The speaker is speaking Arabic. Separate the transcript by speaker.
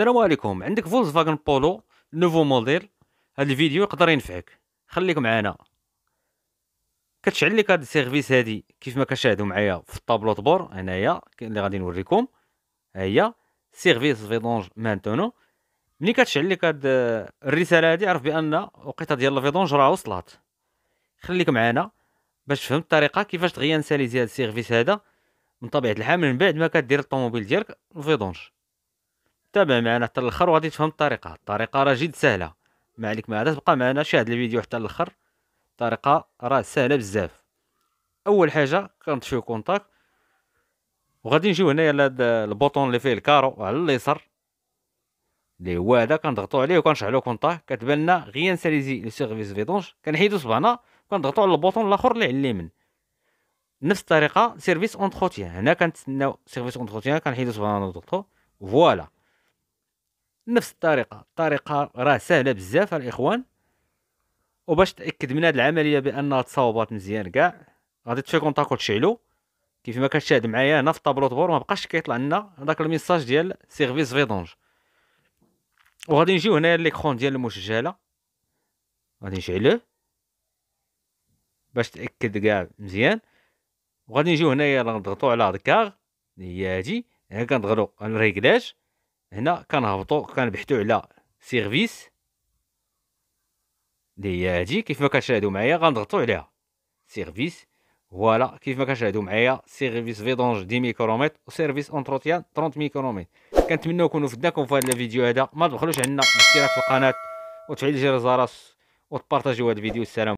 Speaker 1: السلام عليكم عندك فولكس فاغن بولو نوفو موديل هذا الفيديو يقدر ينفعك خليك معنا كتشعل لك هذا السيرفيس هادي كيف ما كتشاهدوا معايا في الطابلو طبور هنايا اللي غادي نوريكم ها هي سيرفيس فيدونج مانتونو ملي كتشعل لك هاد الرساله هادي عرف بان وقيته ديال الفيدونج راه وصلات خليك معنا باش تفهم الطريقه كيفاش تغيانساليزي هذا السيرفيس هذا من طبيعه الحال من بعد ما كدير الطوموبيل ديالك الفيدونج تابع معنا حتى الاخر وغادي تفهم الطريقه الطريقه راه جد سهله ما عليك ما تبقى معنا شاهد الفيديو حتى الاخر الطريقه راه سهله بزاف اول حاجه كنطفيو كونتاك وغادي نجيو هنايا لهاد البوطون اللي فيه الكارو على اليسار اللي هو هذا كنضغطو عليه وكنشعلو كونتاك كتبان لنا غيان ساليزي لو سيرفيس فيدونج كنحيدو صبعنا كنضغطو على البوطون الاخر اللي على اليمين نفس الطريقه سيرفيس اونتروتيان هنا كنتسناو سيرفيس اونتروتيان كنحيدو صبعنا نضغطو فوالا نفس الطريقه الطريقه راه سهله بزاف الاخوان وباش تاكد من هذه العمليه بانها تصاوبات مزيان كاع غادي تمشي كونطاكو تشعلو كيف ما كتشاهد معايا هنا في طابلو دبور ما بقاش كيطلع لنا داك الميساج ديال سيرفيس فيدونج وغادي نجيو هنايا ليكرون ديال المسجله غادي نشعلوه باش تاكد كاع مزيان وغادي نجيو هنايا نضغطو على هاد الكار هي هادي هنا كنضغطو على الريكلاج هنا كنهبطوا كنبحثوا على سيرفيس اللي هي هادي كيف ما كتشاهدوا معايا غنضغطوا عليها سيرفيس فوالا كيف ما كتشاهدوا معايا سيرفيس فيدونج 10 ميكرومتر وسيرفيس اونتروتيان 30 ميكرومتر كنتمنى يكونوا فدناكم في هذا الفيديو هذا ما تبخلوش عنا الاشتراك في القناه وتفعيل جرس الجرس وتبارطاجيو هذا الفيديو السلام